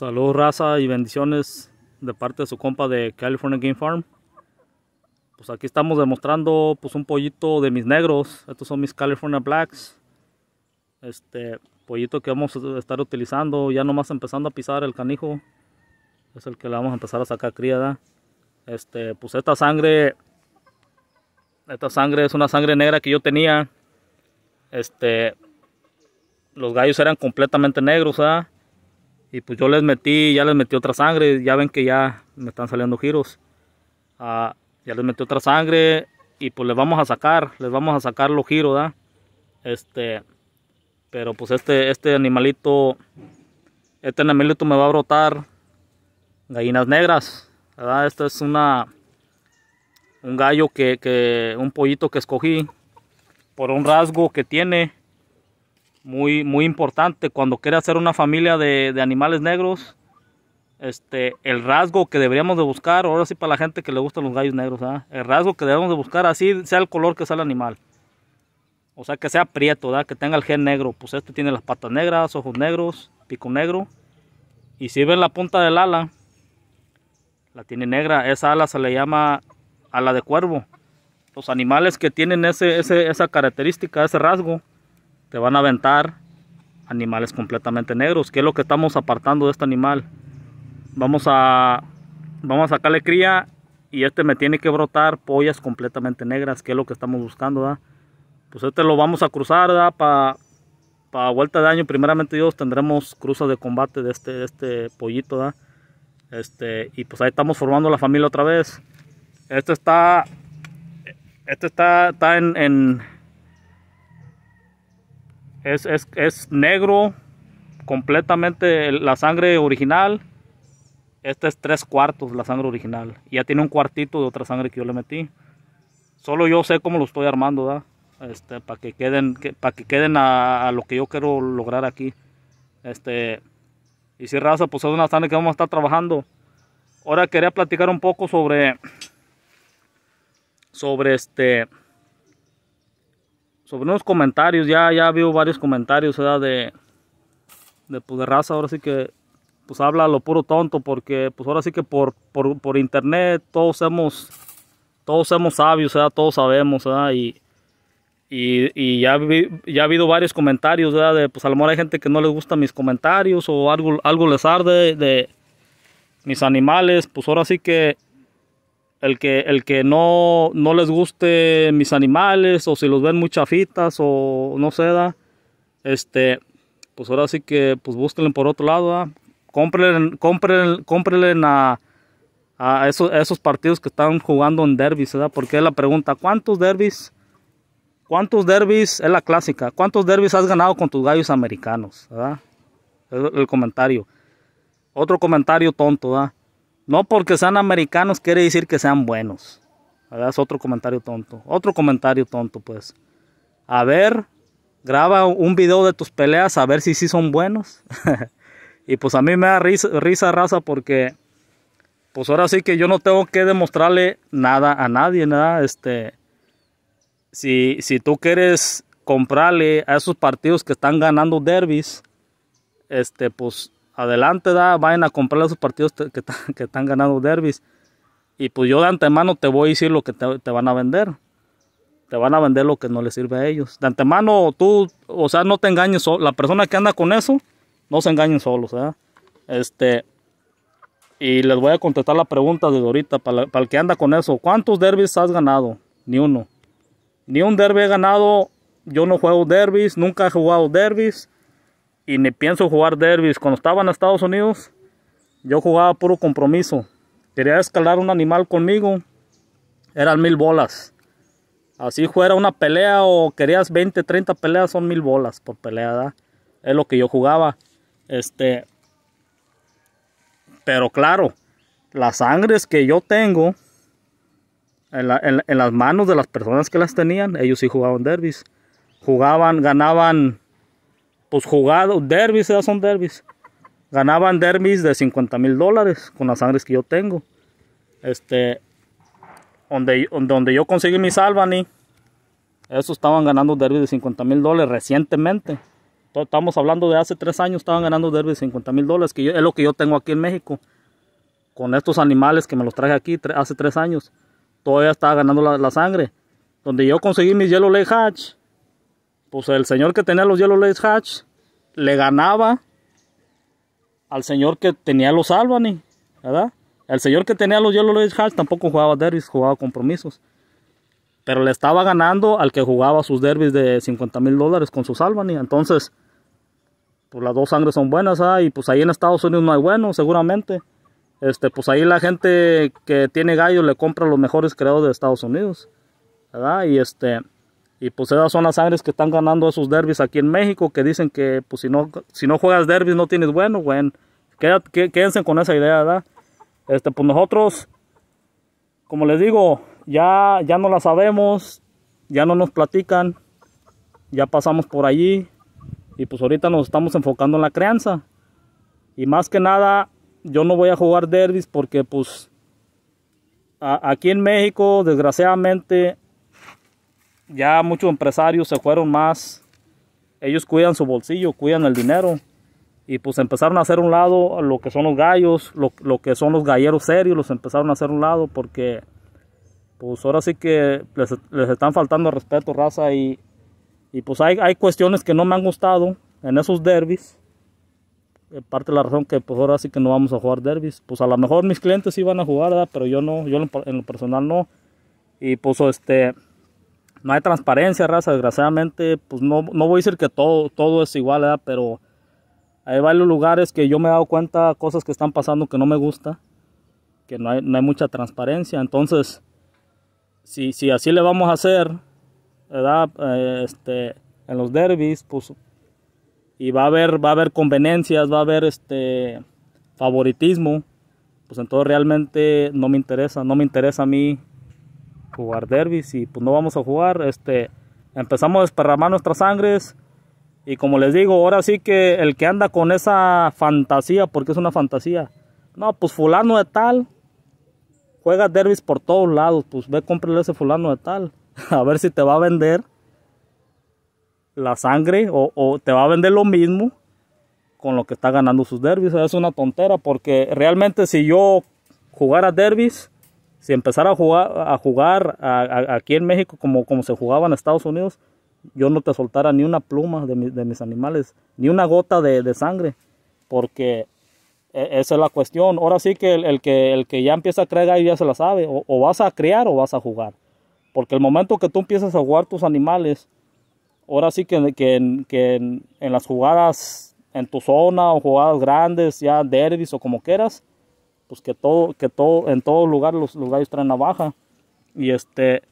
Saludos raza y bendiciones de parte de su compa de California Game Farm. Pues aquí estamos demostrando pues un pollito de mis negros. Estos son mis California Blacks. Este pollito que vamos a estar utilizando. Ya nomás empezando a pisar el canijo. Es el que le vamos a empezar a sacar cría Este pues esta sangre. Esta sangre es una sangre negra que yo tenía. Este. Los gallos eran completamente negros, ¿ah? y pues yo les metí, ya les metí otra sangre, ya ven que ya me están saliendo giros. Ah, ya les metí otra sangre y pues les vamos a sacar, les vamos a sacar los giros, ¿da? Este, pero pues este, este animalito, este animalito me va a brotar gallinas negras, ¿verdad? Este es una, un gallo que, que, un pollito que escogí por un rasgo que tiene muy, muy importante. Cuando quiere hacer una familia de, de, animales negros, este, el rasgo que deberíamos de buscar, ahora sí para la gente que le gustan los gallos negros, el rasgo que debemos de buscar, así sea el color que sea el animal. O sea, que sea prieto, que tenga el gen negro. Pues este tiene las patas negras, ojos negros, pico negro. Y si ven la punta del ala, la tiene negra. Esa ala se le llama ala de cuervo. Los animales que tienen ese, ese, esa característica, ese rasgo, te van a aventar animales completamente negros, ¿Qué es lo que estamos apartando de este animal. Vamos a, vamos a sacarle cría y este me tiene que brotar pollas completamente negras, ¿Qué es lo que estamos buscando, ¿da? Pues este lo vamos a cruzar, ¿da? Para vuelta de año, primeramente Dios, tendremos cruzas de combate de este, este pollito, ¿da? Este, y pues ahí estamos formando la familia otra vez. Este está, este está, en es, negro, completamente la sangre original. Esta es tres cuartos la sangre original. ya tiene un cuartito de otra sangre que yo le metí. Solo yo sé cómo lo estoy armando, da Este, para que queden, para que queden a, a, lo que yo quiero lograr aquí. Este, y si raza, pues es una sangre que vamos a estar trabajando. Ahora quería platicar un poco sobre, sobre este, sobre unos comentarios, ya, ya veo varios comentarios de, pues, de, raza, ahora sí que pues habla lo puro tonto, porque pues ahora sí que por, internet todos somos, todos somos sabios, ¿verdad? todos sabemos, ¿verdad? y, ya, ya ha habido varios comentarios, de pues a lo mejor hay gente que no les gustan mis comentarios o algo, algo les arde de mis animales, pues ahora sí que el que, el que no, les guste mis animales o si los ven muy chafitas o no sé, da, este, pues ahora sí que pues búsquenle por otro lado, Compren, compren, a, esos, esos, partidos que están jugando en derbis, ¿verdad? Porque es la pregunta, ¿cuántos derbis, cuántos derbis, es la clásica, cuántos derbis has ganado con tus gallos americanos, ¿verdad? Es el comentario. Otro comentario tonto, ¿verdad? No porque sean americanos quiere decir que sean buenos. ¿Verdad? otro comentario tonto. Otro comentario tonto, pues. A ver, graba un video de tus peleas a ver si sí son buenos. y pues a mí me da risa, risa raza porque pues ahora sí que yo no tengo que demostrarle nada a nadie, nada, este si, si tú quieres comprarle a esos partidos que están ganando derbis, este pues adelante, da, vayan a comprar esos partidos que, que están ganando derbis. Y pues yo de antemano te voy a decir lo que te, van a vender. Te van a vender lo que no les sirve a ellos. De antemano tú, o sea, no te engañes La persona que anda con eso, no se engañen solos, Este, y les voy a contestar la pregunta de ahorita para, para el que anda con eso. ¿Cuántos derbis has ganado? Ni uno. Ni un derby he ganado. Yo no juego derbis, nunca he jugado derbis y ni pienso jugar derbis. Cuando estaba en Estados Unidos, yo jugaba puro compromiso. Quería escalar un animal conmigo, eran mil bolas. Así fuera una pelea o querías 20, 30 peleas, son mil bolas por pelea, Es lo que yo jugaba. Este. Pero claro, las sangres que yo tengo en, en las manos de las personas que las tenían, ellos sí jugaban derbis. Jugaban, ganaban pues jugado, derbis, ya son derbis. Ganaban derbis de 50 mil dólares con las sangres que yo tengo. Este, donde, donde yo conseguí mis Albany, esos estaban ganando derbis de 50 mil dólares recientemente. estamos hablando de hace tres años, estaban ganando derbis de 50 mil dólares, que es lo que yo tengo aquí en México. Con estos animales que me los traje aquí hace tres años, todavía estaba ganando la, sangre. Donde yo conseguí mis Yellow Lake Hatch, pues el señor que tenía los Yellow Lace Hatch le ganaba al señor que tenía los Albany, ¿verdad? El señor que tenía los Yellow Lace Hatch tampoco jugaba derbis, jugaba compromisos. Pero le estaba ganando al que jugaba sus derbis de 50 mil dólares con sus Albany. Entonces, pues las dos sangres son buenas, ¿ah? Y pues ahí en Estados Unidos no hay bueno, seguramente. Este, pues ahí la gente que tiene gallo le compra los mejores criados de Estados Unidos, ¿verdad? Y este, y pues esas son las sangres que están ganando esos derbis aquí en México, que dicen que pues si no, si no juegas derbis no tienes bueno, güey. quédense con esa idea, ¿verdad? Este, pues nosotros, como les digo, ya, ya no la sabemos, ya no nos platican, ya pasamos por allí y pues ahorita nos estamos enfocando en la crianza. Y más que nada, yo no voy a jugar derbis porque pues aquí en México, desgraciadamente, ya muchos empresarios se fueron más, ellos cuidan su bolsillo, cuidan el dinero. Y pues empezaron a hacer un lado lo que son los gallos, lo, que son los galleros serios, los empezaron a hacer un lado porque pues ahora sí que les, están faltando respeto, raza. Y, y pues hay, hay cuestiones que no me han gustado en esos derbis eh, parte de la razón que pues ahora sí que no vamos a jugar derbis. Pues a lo mejor mis clientes sí van a jugar, pero yo no, yo en lo personal no. Y pues este, no hay transparencia, raza. Desgraciadamente, pues no, no voy a decir que todo, todo es igual, pero hay varios lugares que yo me he dado cuenta, cosas que están pasando que no me gusta, que no hay, mucha transparencia. Entonces, si, si así le vamos a hacer, ¿verdad? Eh, este, en los derbis, pues, y va a haber, va a haber conveniencias, va a haber este favoritismo, pues entonces realmente no me interesa, no me interesa a mí jugar derbis y pues no vamos a jugar. Este, empezamos a desparramar nuestras sangres y como les digo, ahora sí que el que anda con esa fantasía, porque es una fantasía, no, pues fulano de tal, juega derbis por todos lados, pues ve, cómprale ese fulano de tal, a ver si te va a vender la sangre o, o te va a vender lo mismo con lo que está ganando sus derbis. Es una tontera porque realmente si yo jugara derbis, si empezara a jugar, a jugar aquí en México como, como se jugaba en Estados Unidos, yo no te soltara ni una pluma de, de mis animales, ni una gota de, sangre, porque e, esa es la cuestión. Ahora sí que el, que el que ya empieza a creer ahí ya se la sabe, o, vas a criar o vas a jugar, porque el momento que tú empiezas a jugar tus animales, ahora sí que, que, que en, en, las jugadas en tu zona o jugadas grandes, ya derbis o como quieras, pues que todo, que todo, en todo lugar los, gallos traen navaja. Y este,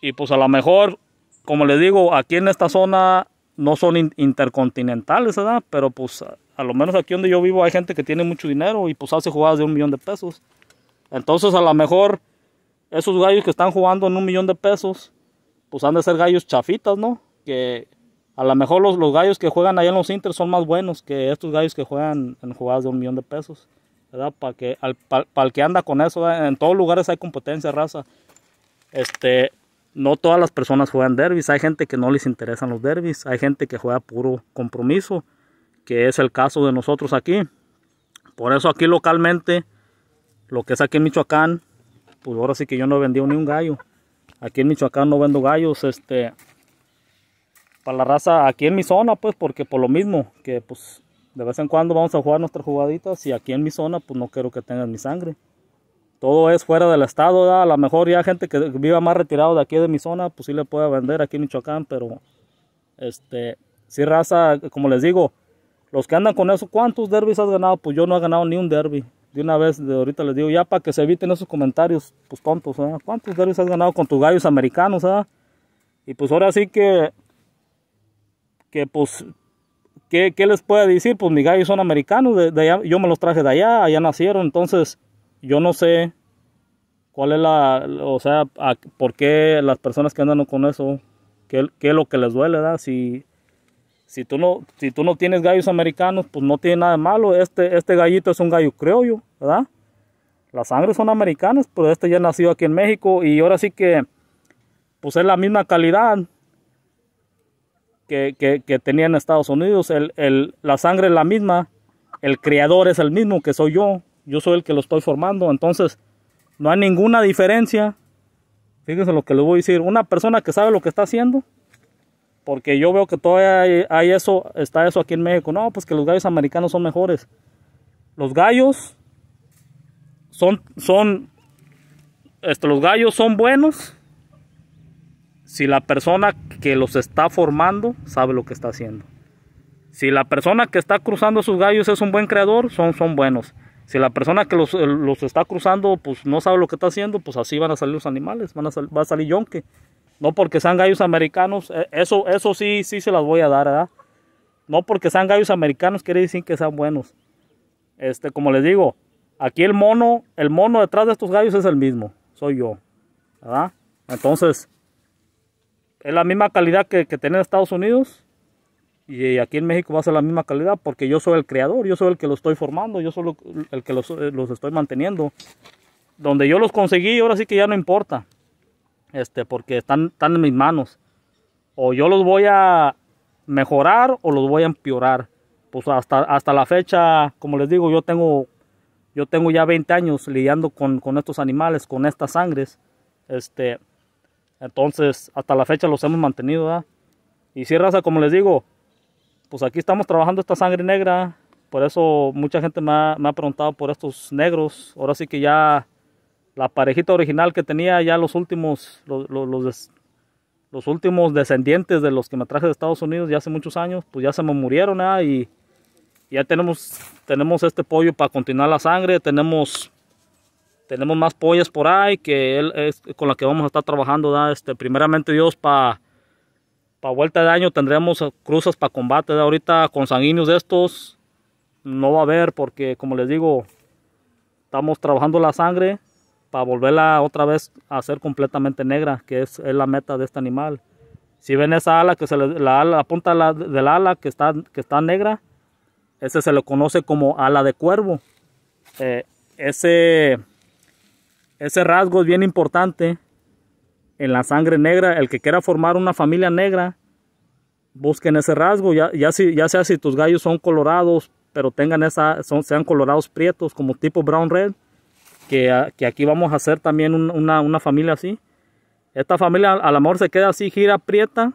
y pues a lo mejor, como les digo, aquí en esta zona no son intercontinentales, ¿verdad? Pero pues a, lo menos aquí donde yo vivo hay gente que tiene mucho dinero y pues hace jugadas de un millón de pesos. Entonces a lo mejor esos gallos que están jugando en un millón de pesos, pues han de ser gallos chafitas, ¿no? Que a lo mejor los, los gallos que juegan allá en los Inter son más buenos que estos gallos que juegan en jugadas de un millón de pesos. Para que, el que anda con eso, en todos lugares hay competencia, raza. Este, no todas las personas juegan derbis, hay gente que no les interesan los derbis, hay gente que juega puro compromiso, que es el caso de nosotros aquí. Por eso aquí localmente, lo que es aquí en Michoacán, pues ahora sí que yo no he vendido ni un gallo. Aquí en Michoacán no vendo gallos, este, para la raza, aquí en mi zona, pues, porque por lo mismo, que pues de vez en cuando vamos a jugar nuestras jugaditas y aquí en mi zona pues no quiero que tengan mi sangre. Todo es fuera del estado, ¿verdad? a lo mejor ya gente que viva más retirado de aquí de mi zona pues sí le puede vender aquí en Michoacán, pero este, sí raza, como les digo, los que andan con eso, ¿cuántos derbis has ganado? Pues yo no he ganado ni un derby. De una vez, de ahorita les digo, ya para que se eviten esos comentarios, pues tontos, ¿cuántos derbis has ganado con tus gallos americanos? ¿eh? Y pues ahora sí que que pues ¿qué, les puedo decir? Pues mis gallos son americanos, yo me los traje de allá, allá nacieron, entonces yo no sé cuál es la, o sea, por qué las personas que andan con eso, qué, es lo que les duele, ¿verdad? Si, si, tú no, si tú no tienes gallos americanos, pues no tiene nada de malo, este, este gallito es un gallo criollo, ¿verdad? Las sangres son americanas, pero este ya nació aquí en México y ahora sí que, pues es la misma calidad, que, que, que tenían Estados Unidos. la sangre es la misma, el creador es el mismo que soy yo, yo soy el que lo estoy formando, entonces no hay ninguna diferencia. Fíjense lo que les voy a decir, una persona que sabe lo que está haciendo, porque yo veo que todavía hay, eso, está eso aquí en México, no, pues que los gallos americanos son mejores. Los gallos son, son, esto, los gallos son buenos si la persona que los está formando sabe lo que está haciendo. Si la persona que está cruzando sus gallos es un buen creador, son, son buenos. Si la persona que los, está cruzando pues no sabe lo que está haciendo, pues así van a salir los animales, van a va a salir yonke. No porque sean gallos americanos, eh, eso, eso sí, sí se las voy a dar, ¿verdad? No porque sean gallos americanos quiere decir que sean buenos. Este, como les digo, aquí el mono, el mono detrás de estos gallos es el mismo, soy yo, ¿verdad? Entonces, es la misma calidad que, que tiene Estados Unidos. Y eh, aquí en México va a ser la misma calidad porque yo soy el creador, yo soy el que los estoy formando, yo soy el que eh, los, estoy manteniendo. Donde yo los conseguí, ahora sí que ya no importa. Este, porque están, en mis manos. O yo los voy a mejorar o los voy a empeorar. Pues hasta, hasta la fecha, como les digo, yo tengo, yo tengo ya 20 años lidiando con, con estos animales, con estas sangres. Este, entonces, hasta la fecha los hemos mantenido, ¿verdad? Y como les digo, pues aquí estamos trabajando esta sangre negra. Por eso mucha gente me ha, preguntado por estos negros. Ahora sí que ya la parejita original que tenía, ya los últimos, los, los, últimos descendientes de los que me traje de Estados Unidos ya hace muchos años, pues ya se me murieron, ¿verdad? Y ya tenemos, tenemos este pollo para continuar la sangre. Tenemos tenemos más pollas por ahí que él con la que vamos a estar trabajando ¿da? este primeramente Dios para vuelta de año tendremos cruzas para combate ahorita con sanguíneos de estos no va a haber porque como les digo estamos trabajando la sangre para volverla otra vez a ser completamente negra que es, la meta de este animal si ven esa ala que se le, la, punta la, del ala que está, que está negra ese se le conoce como ala de cuervo eh, ese ese rasgo es bien importante en la sangre negra. El que quiera formar una familia negra, busquen ese rasgo. Ya, ya, sea si tus gallos son colorados, pero tengan esa, sean colorados prietos como tipo brown red, que, ah, aquí vamos a hacer también una, familia así. Esta familia al amor se queda así, gira prieta.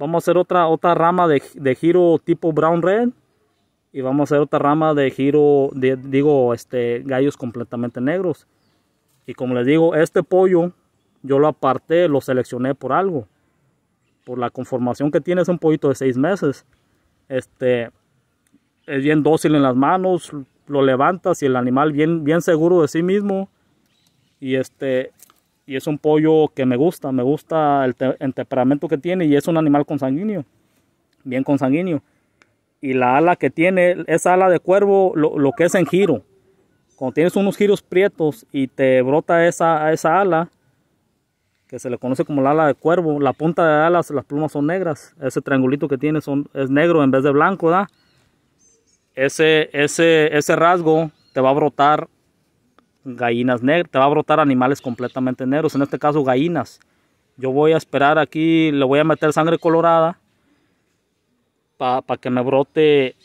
Vamos a hacer otra, otra rama de, de giro tipo brown red. Y vamos a hacer otra rama de giro, de, digo, este, gallos completamente negros. Y como les digo, este pollo yo lo aparté, lo seleccioné por algo. Por la conformación que tiene es un pollito de seis meses. Este es bien dócil en las manos, lo levantas y el animal bien, bien seguro de sí mismo. Y este y es un pollo que me gusta, me gusta el, temperamento que tiene y es un animal consanguíneo, bien consanguíneo. Y la ala que tiene, esa ala de cuervo, lo que es en giro, cuando tienes unos giros prietos y te brota esa, esa ala, que se le conoce como la ala de cuervo, la punta de alas, las plumas son negras, ese triangulito que tienes es negro en vez de blanco, da. Ese, ese, ese rasgo te va a brotar gallinas negras, te va a brotar animales completamente negros, en este caso gallinas. Yo voy a esperar aquí, le voy a meter sangre colorada para que me brote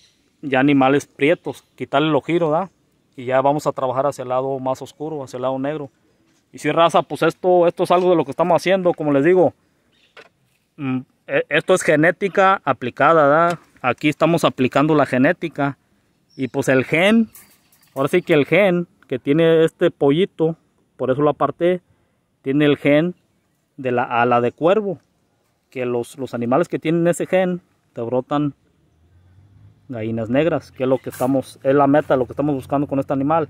ya animales prietos, quitarle los giros, ¿da? y ya vamos a trabajar hacia el lado más oscuro, hacia el lado negro. Y si raza, pues esto, esto es algo de lo que estamos haciendo, como les digo, mm, e, esto es genética aplicada, Aquí estamos aplicando la genética y pues el gen, ahora sí que el gen que tiene este pollito, por eso lo aparté, tiene el gen de la ala de cuervo, que los, los animales que tienen ese gen te brotan gallinas negras, que es lo que estamos, es la meta, lo que estamos buscando con este animal.